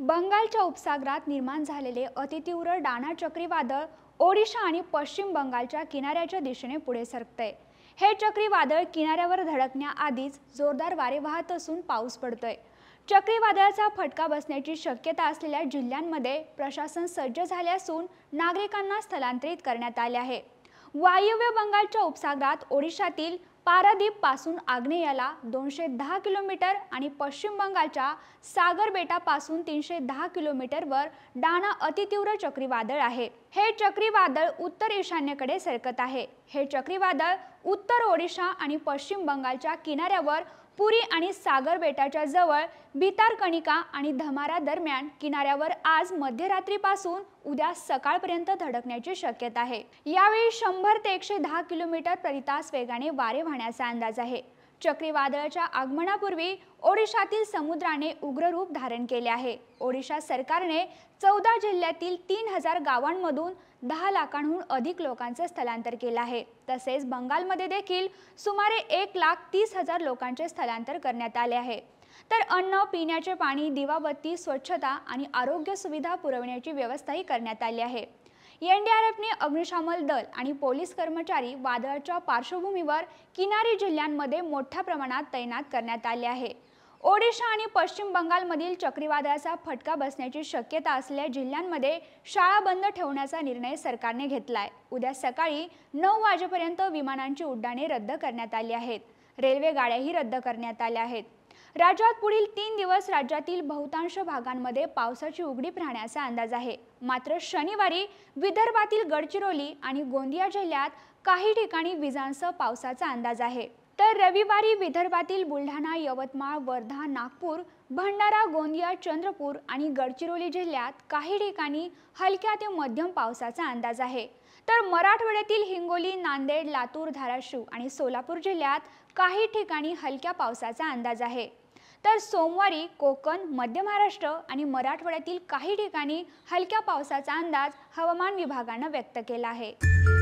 बंगालच्या उपसागरात निर्माण झालेले अतितीव्र डाणा चक्रीवादळ ओडिशा आणि पश्चिम बंगालच्या किनाऱ्याच्या दिशेने पुढे सरकतंय हे चक्रीवादळ किनाऱ्यावर धडकण्याआधीच जोरदार वारे वाहत असून पाऊस पडतोय चक्रीवादळाचा फटका बसण्याची शक्यता असलेल्या जिल्ह्यांमध्ये प्रशासन सज्ज झाले असून नागरिकांना स्थलांतरित करण्यात आले आहे वायव्य बंगालच्या उपसागरात ओडिशातील पारादीपपासून आग्नेयाला दोनशे दहा किलोमीटर आणि पश्चिम बंगालच्या सागरबेटापासून तीनशे दहा किलोमीटरवर डाना अतितीव्र चक्रीवादळ आहे हे चक्रीवादळ उत्तर ईशान्येकडे सरकत आहे हे चक्रीवादळ उत्तर ओडिशा आणि पश्चिम बंगालच्या किनाऱ्यावर पुरी आणि सागर बेटाच्या जवळ कणिका आणि धमारा दरम्यान किनाऱ्यावर आज मध्यरात्रीपासून उद्या सकाळपर्यंत धडकण्याची शक्यता आहे यावेळी शंभर ते एकशे दहा किलोमीटर प्रतितास वेगाने वारे वाहण्याचा अंदाज आहे चक्रीवादळाच्या आगमनापूर्वी ओडिशातील समुद्राने उग्र रूप धारण केले आहे ओडिशा सरकारने चौदा जिल्ह्यातील तीन हजार गावांमधून दहा लाखांहून अधिक लोकांचे स्थलांतर केलं आहे तसेच बंगालमध्ये देखील सुमारे एक लाख तीस हजार लोकांचे स्थलांतर करण्यात आले आहे तर अन्न पिण्याचे पाणी दिवाबत्ती स्वच्छता आणि आरोग्य सुविधा पुरवण्याची व्यवस्थाही करण्यात आली आहे एनडीआरएफने अग्निशामल दल आणि पोलीस कर्मचारी वादळाच्या पार्श्वभूमीवर किनारी जिल्ह्यांमध्ये मोठ्या प्रमाणात तैनात करण्यात आले आहे ओडिशा आणि पश्चिम बंगालमधील चक्रीवादळाचा फटका बसण्याची शक्यता असलेल्या जिल्ह्यांमध्ये शाळा बंद ठेवण्याचा निर्णय सरकारने घेतलाय उद्या सकाळी नऊ वाजेपर्यंत विमानांची उड्डाणे रद्द करण्यात आली आहेत रेल्वे गाड्याही रद्द करण्यात आल्या आहेत राज्यात पुढील तीन दिवस राज्यातील बहुतांश भागांमध्ये पावसाची उघडीप राहण्याचा अंदाज आहे मात्र शनिवारी विदर्भातील गडचिरोली आणि गोंदिया जिल्ह्यात काही ठिकाणी विजांसह पावसाचा अंदाज आहे तर रविवारी विदर्भातील बुलढाणा यवतमाळ वर्धा नागपूर भंडारा गोंदिया चंद्रपूर आणि गडचिरोली जिल्ह्यात काही ठिकाणी हलक्या ते मध्यम पावसाचा अंदाज आहे तर मराठवाड्यातील हिंगोली नांदेड लातूर धाराशिव आणि सोलापूर जिल्ह्यात काही ठिकाणी हलक्या पावसाचा अंदाज आहे तर सोमवारी कोकण मध्य महाराष्ट्र आणि मराठवाड्यातील काही ठिकाणी हलक्या पावसाचा अंदाज हवामान विभागानं व्यक्त केला आहे